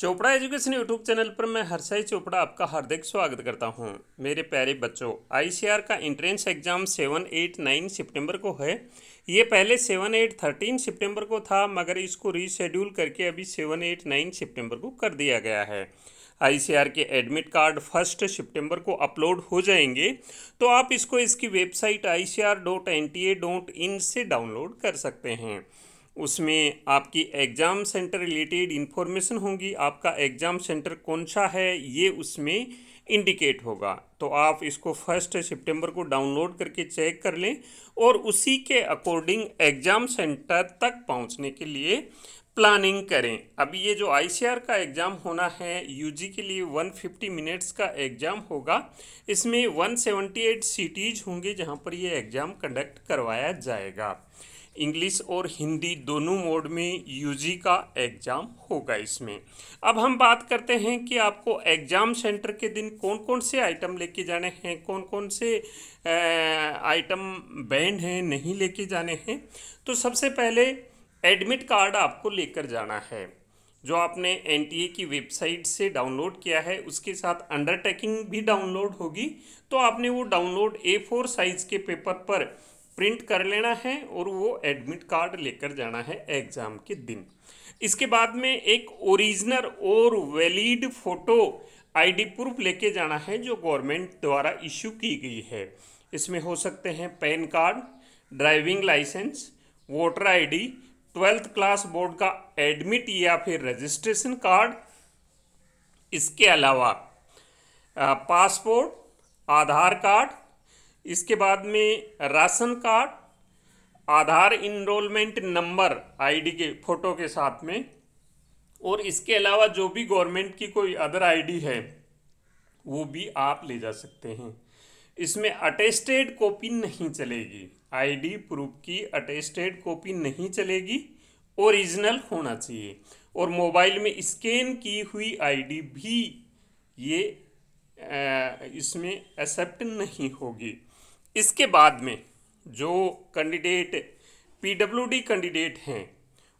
Chopra education YouTube channel पर मैं हर्षाई चोपड़ा आपका हार्दिक स्वागत करता हूं मेरे प्यारे बच्चों आईसीआर का entrance exam seven eight nine सितंबर को है ये पहले सेवन एट थर्टीन सितंबर को था मगर इसको रीशेड्यूल करके अभी सेवन एट नाइन सितंबर को कर दिया गया है आईसीआर के एडमिट कार्ड फर्स्ट सितंबर को अपलोड हो जाएंगे तो आप इसको इसकी वेबसाइट आई से डाउनलोड कर सकते हैं उसमें आपकी एग्ज़ाम सेंटर रिलेटेड इन्फॉर्मेशन होगी आपका एग्ज़ाम सेंटर कौन सा है ये उसमें इंडिकेट होगा तो आप इसको फर्स्ट सितंबर को डाउनलोड करके चेक कर लें और उसी के अकॉर्डिंग एग्ज़ाम सेंटर तक पहुंचने के लिए प्लानिंग करें अभी ये जो आईसीआर का एग्ज़ाम होना है यूजी के लिए 150 मिनट्स का एग्ज़ाम होगा इसमें 178 सिटीज़ होंगे जहां पर ये एग्ज़ाम कंडक्ट करवाया जाएगा इंग्लिश और हिंदी दोनों मोड में यूजी का एग्ज़ाम होगा इसमें अब हम बात करते हैं कि आपको एग्ज़ाम सेंटर के दिन कौन कौन से आइटम लेके जाने हैं कौन कौन से आइटम बैंड हैं नहीं लेके जाने हैं तो सबसे पहले एडमिट कार्ड आपको लेकर जाना है जो आपने एन की वेबसाइट से डाउनलोड किया है उसके साथ अंडरटेकिंग भी डाउनलोड होगी तो आपने वो डाउनलोड ए फोर साइज़ के पेपर पर प्रिंट कर लेना है और वो एडमिट कार्ड लेकर जाना है एग्ज़ाम के दिन इसके बाद में एक ओरिजिनल और वैलिड फ़ोटो आईडी प्रूफ लेके जाना है जो गवर्नमेंट द्वारा इशू की गई है इसमें हो सकते हैं PAN card driving licence voter ID twelfth class board का एडमिट या फिर रजिस्ट्रेशन कार्ड इसके अलावा पासपोर्ट आधार कार्ड इसके बाद में ration card Aadhaar enrolment number ID के फ़ोटो के साथ में और इसके अलावा जो भी गवर्नमेंट की कोई अदर आईडी है वो भी आप ले जा सकते हैं इसमें अटेस्टेड कॉपी नहीं चलेगी आईडी प्रूफ की अटेस्टेड कॉपी नहीं चलेगी ओरिजिनल होना चाहिए और मोबाइल में स्कैन की हुई आईडी भी ये इसमें एक्सेप्ट नहीं होगी इसके बाद में जो कैंडिडेट पीडब्ल्यूडी कैंडिडेट हैं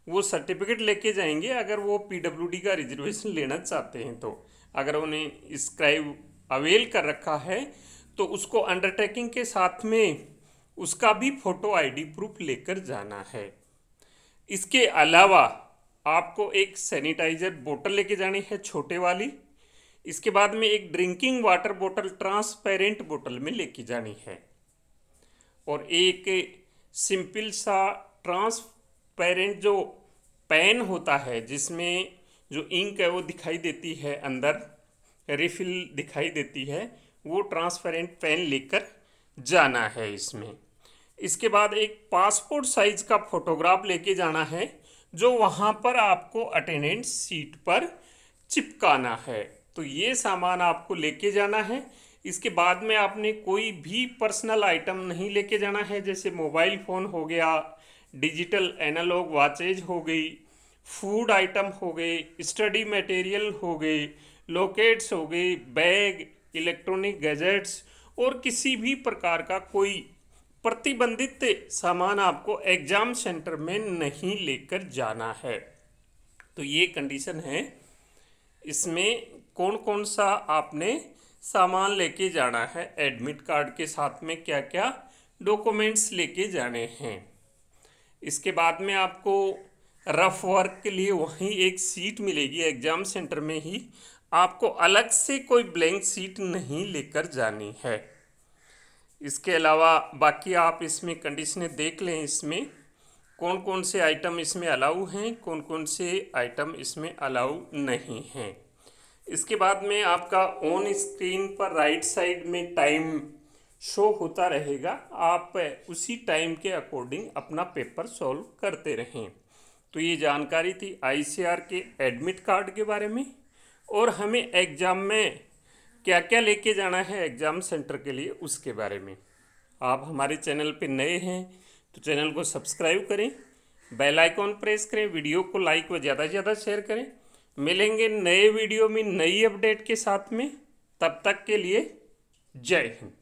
वो सर्टिफिकेट लेके जाएंगे अगर वो पीडब्ल्यूडी का रिजर्वेशन लेना चाहते हैं तो अगर उन्हें स्क्राइब अवेल कर रखा है तो उसको अंडरटेकिंग के साथ में उसका भी फ़ोटो आईडी प्रूफ लेकर जाना है इसके अलावा आपको एक सैनिटाइजर बोतल लेके जानी है छोटे वाली इसके बाद में एक ड्रिंकिंग वाटर बोतल ट्रांसपेरेंट बोतल में लेके जानी है और एक सिंपल सा ट्रांसपेरेंट जो पेन होता है जिसमें जो इंक है वो दिखाई देती है अंदर रिफिल दिखाई देती है वो ट्रांसपेरेंट पेन लेकर जाना है इसमें इसके बाद एक पासपोर्ट साइज का फोटोग्राफ लेके जाना है जो वहाँ पर आपको अटेंडेंट सीट पर चिपकाना है तो ये सामान आपको लेके जाना है इसके बाद में आपने कोई भी पर्सनल आइटम नहीं लेके जाना है जैसे मोबाइल फ़ोन हो गया डिजिटल एनालॉग वाचेज हो गई फूड आइटम हो गए स्टडी मटेरियल हो गए लोकेट्स हो गए बैग इलेक्ट्रॉनिक गैजेट्स और किसी भी प्रकार का कोई प्रतिबंधित सामान आपको एग्ज़ाम सेंटर में नहीं लेकर जाना है तो ये कंडीशन है इसमें कौन कौन सा आपने सामान लेके जाना है एडमिट कार्ड के साथ में क्या क्या डॉक्यूमेंट्स लेके जाने हैं इसके बाद में आपको रफ वर्क के लिए वहीं एक सीट मिलेगी एग्ज़ाम सेंटर में ही आपको अलग से कोई ब्लैंक सीट नहीं लेकर जानी है इसके अलावा बाकी आप इसमें कंडीशनें देख लें इसमें कौन कौन से आइटम इसमें अलाउ हैं कौन कौन से आइटम इसमें अलाउ नहीं हैं इसके बाद में आपका ऑन स्क्रीन पर राइट साइड में टाइम शो होता रहेगा आप उसी टाइम के अकॉर्डिंग अपना पेपर सॉल्व करते रहें तो ये जानकारी थी आईसीआर के एडमिट कार्ड के बारे में और हमें एग्ज़ाम में क्या क्या लेके जाना है एग्ज़ाम सेंटर के लिए उसके बारे में आप हमारे चैनल पे नए हैं तो चैनल को सब्सक्राइब करें बेल आइकॉन प्रेस करें वीडियो को लाइक व ज़्यादा से ज़्यादा शेयर करें मिलेंगे नए वीडियो में नई अपडेट के साथ में तब तक के लिए जय हिंद